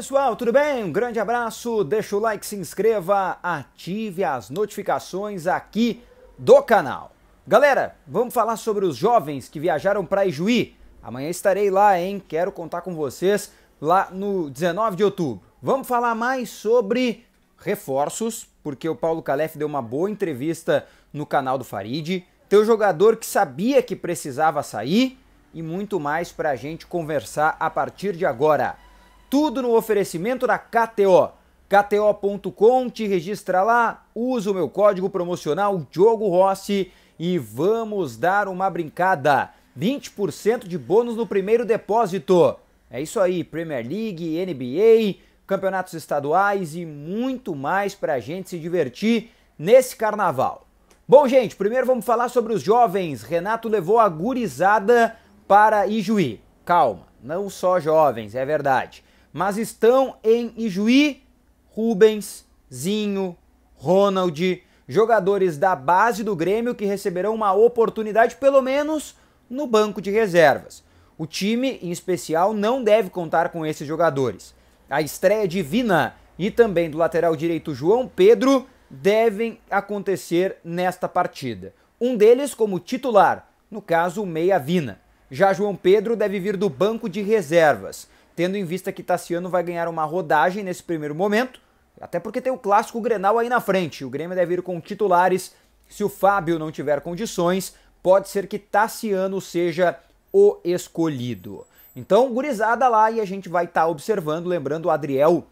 pessoal, tudo bem? Um grande abraço, deixa o like, se inscreva, ative as notificações aqui do canal. Galera, vamos falar sobre os jovens que viajaram para Ijuí. Amanhã estarei lá, hein? Quero contar com vocês lá no 19 de outubro. Vamos falar mais sobre reforços, porque o Paulo Calef deu uma boa entrevista no canal do Farid. Tem jogador que sabia que precisava sair e muito mais para a gente conversar a partir de agora. Tudo no oferecimento da KTO. KTO.com, te registra lá, usa o meu código promocional Diogo Rossi e vamos dar uma brincada. 20% de bônus no primeiro depósito. É isso aí, Premier League, NBA, campeonatos estaduais e muito mais para a gente se divertir nesse carnaval. Bom, gente, primeiro vamos falar sobre os jovens. Renato levou a gurizada para Ijuí. Calma, não só jovens, é verdade mas estão em Ijuí, Rubens, Zinho, Ronald, jogadores da base do Grêmio que receberão uma oportunidade, pelo menos, no banco de reservas. O time, em especial, não deve contar com esses jogadores. A estreia de Vina e também do lateral direito João Pedro devem acontecer nesta partida. Um deles como titular, no caso, o Meia Vina. Já João Pedro deve vir do banco de reservas tendo em vista que Tassiano vai ganhar uma rodagem nesse primeiro momento, até porque tem o clássico Grenal aí na frente. O Grêmio deve ir com titulares. Se o Fábio não tiver condições, pode ser que Tassiano seja o escolhido. Então, gurizada lá e a gente vai estar tá observando, lembrando o Adriel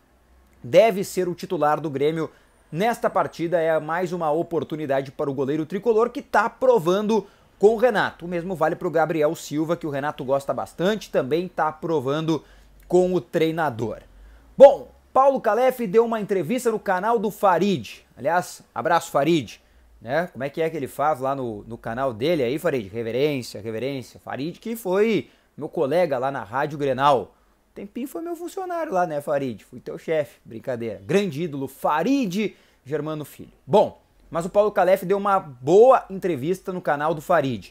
deve ser o titular do Grêmio nesta partida. É mais uma oportunidade para o goleiro tricolor que está provando com o Renato. O mesmo vale para o Gabriel Silva, que o Renato gosta bastante, também está provando com o treinador. Bom, Paulo Calef deu uma entrevista no canal do Farid. Aliás, abraço Farid. Né? Como é que é que ele faz lá no, no canal dele aí, Farid? Reverência, reverência. Farid que foi meu colega lá na Rádio Grenal. Tempinho foi meu funcionário lá, né, Farid? Fui teu chefe, brincadeira. Grande ídolo, Farid Germano Filho. Bom, mas o Paulo Calef deu uma boa entrevista no canal do Farid.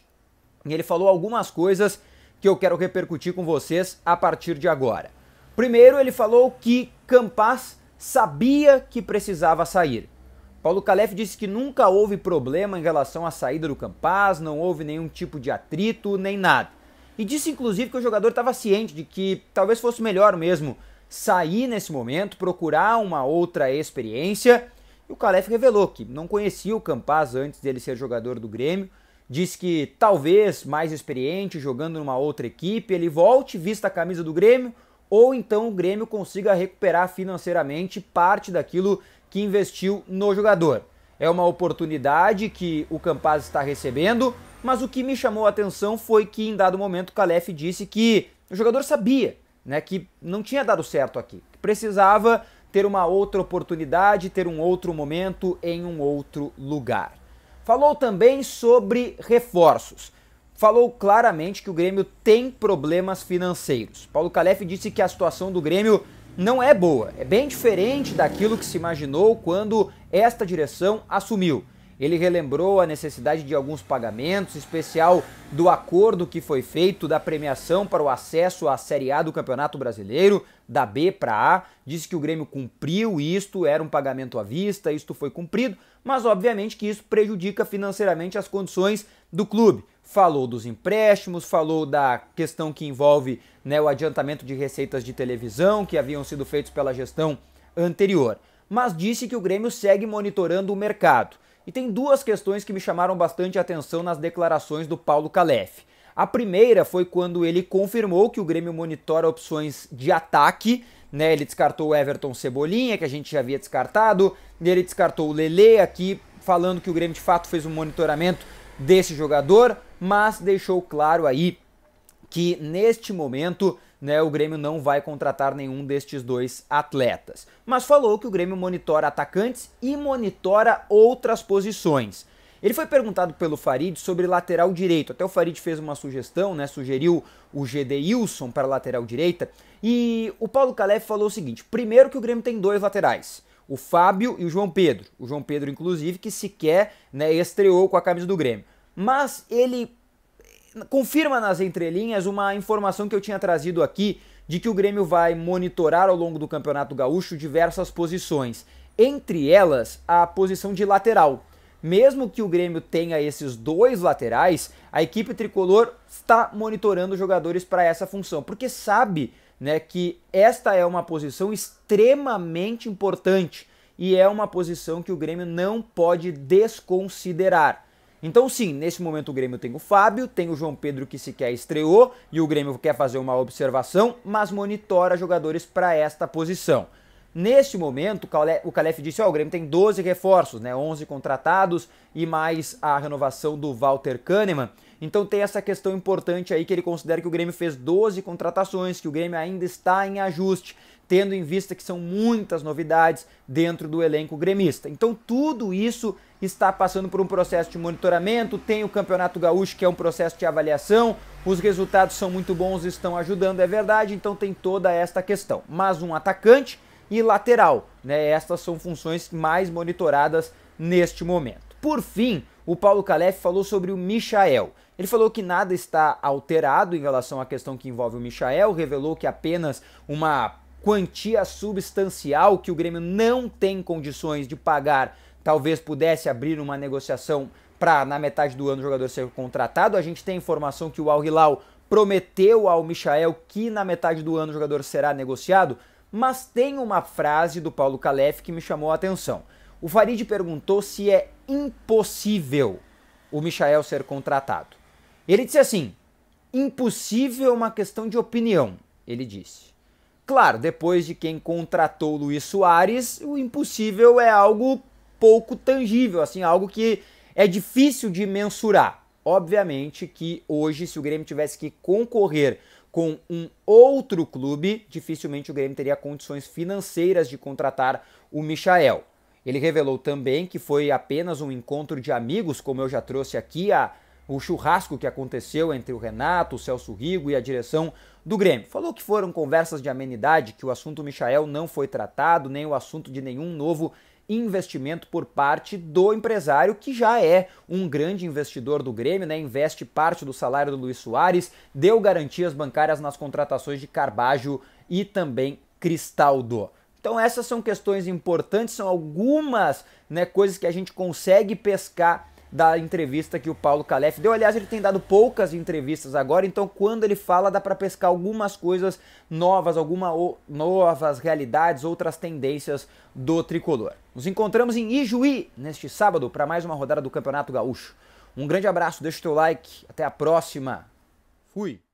E ele falou algumas coisas que eu quero repercutir com vocês a partir de agora. Primeiro, ele falou que Campas sabia que precisava sair. Paulo Calef disse que nunca houve problema em relação à saída do Campas, não houve nenhum tipo de atrito, nem nada. E disse inclusive que o jogador estava ciente de que talvez fosse melhor mesmo sair nesse momento, procurar uma outra experiência. E o Calef revelou que não conhecia o Campas antes dele ser jogador do Grêmio, Diz que talvez mais experiente, jogando numa outra equipe, ele volte, vista a camisa do Grêmio, ou então o Grêmio consiga recuperar financeiramente parte daquilo que investiu no jogador. É uma oportunidade que o Campaz está recebendo, mas o que me chamou a atenção foi que em dado momento o Calef disse que o jogador sabia né, que não tinha dado certo aqui, que precisava ter uma outra oportunidade, ter um outro momento em um outro lugar. Falou também sobre reforços. Falou claramente que o Grêmio tem problemas financeiros. Paulo Calef disse que a situação do Grêmio não é boa, é bem diferente daquilo que se imaginou quando esta direção assumiu. Ele relembrou a necessidade de alguns pagamentos, especial do acordo que foi feito da premiação para o acesso à Série A do Campeonato Brasileiro, da B para A. Disse que o Grêmio cumpriu isto, era um pagamento à vista, isto foi cumprido, mas obviamente que isso prejudica financeiramente as condições do clube. Falou dos empréstimos, falou da questão que envolve né, o adiantamento de receitas de televisão que haviam sido feitos pela gestão anterior. Mas disse que o Grêmio segue monitorando o mercado. E tem duas questões que me chamaram bastante atenção nas declarações do Paulo Calef. A primeira foi quando ele confirmou que o Grêmio monitora opções de ataque né? Ele descartou o Everton Cebolinha, que a gente já havia descartado. Ele descartou o Lele aqui, falando que o Grêmio de fato fez um monitoramento desse jogador, mas deixou claro aí que neste momento né, o Grêmio não vai contratar nenhum destes dois atletas. Mas falou que o Grêmio monitora atacantes e monitora outras posições. Ele foi perguntado pelo Farid sobre lateral direito. Até o Farid fez uma sugestão, né? Sugeriu o Gedeilson para lateral direita. E o Paulo Calef falou o seguinte: primeiro que o Grêmio tem dois laterais. O Fábio e o João Pedro. O João Pedro, inclusive, que sequer né, estreou com a camisa do Grêmio. Mas ele eh, confirma nas entrelinhas uma informação que eu tinha trazido aqui de que o Grêmio vai monitorar ao longo do Campeonato Gaúcho diversas posições, entre elas a posição de lateral. Mesmo que o Grêmio tenha esses dois laterais, a equipe tricolor está monitorando jogadores para essa função, porque sabe né, que esta é uma posição extremamente importante e é uma posição que o Grêmio não pode desconsiderar. Então, sim, nesse momento o Grêmio tem o Fábio, tem o João Pedro que sequer estreou e o Grêmio quer fazer uma observação, mas monitora jogadores para esta posição. Neste momento, o Calef, disse: oh, o Grêmio tem 12 reforços, né? 11 contratados e mais a renovação do Walter Kahneman. Então tem essa questão importante aí que ele considera que o Grêmio fez 12 contratações, que o Grêmio ainda está em ajuste, tendo em vista que são muitas novidades dentro do elenco gremista. Então tudo isso está passando por um processo de monitoramento, tem o Campeonato Gaúcho, que é um processo de avaliação, os resultados são muito bons, estão ajudando, é verdade, então tem toda esta questão. Mas um atacante e lateral. Né? Estas são funções mais monitoradas neste momento. Por fim, o Paulo Calef falou sobre o Michael. Ele falou que nada está alterado em relação à questão que envolve o Michael, revelou que apenas uma quantia substancial que o Grêmio não tem condições de pagar talvez pudesse abrir uma negociação para na metade do ano o jogador ser contratado. A gente tem informação que o Al Hilal prometeu ao Michael que na metade do ano o jogador será negociado mas tem uma frase do Paulo Calef que me chamou a atenção. O Farid perguntou se é impossível o Michael ser contratado. Ele disse assim: impossível é uma questão de opinião, ele disse. Claro, depois de quem contratou Luiz Soares, o impossível é algo pouco tangível, assim, algo que é difícil de mensurar. Obviamente que hoje, se o Grêmio tivesse que concorrer com um outro clube, dificilmente o Grêmio teria condições financeiras de contratar o Michael. Ele revelou também que foi apenas um encontro de amigos, como eu já trouxe aqui, a, o churrasco que aconteceu entre o Renato, o Celso Rigo e a direção do Grêmio. Falou que foram conversas de amenidade, que o assunto Michael não foi tratado, nem o assunto de nenhum novo investimento por parte do empresário, que já é um grande investidor do Grêmio, né? investe parte do salário do Luiz Soares, deu garantias bancárias nas contratações de Carbajo e também Cristaldo. Então essas são questões importantes, são algumas né, coisas que a gente consegue pescar da entrevista que o Paulo Calef deu. Aliás, ele tem dado poucas entrevistas agora, então quando ele fala dá para pescar algumas coisas novas, algumas novas realidades, outras tendências do tricolor. Nos encontramos em Ijuí neste sábado para mais uma rodada do Campeonato Gaúcho. Um grande abraço, deixa o teu like, até a próxima. Fui.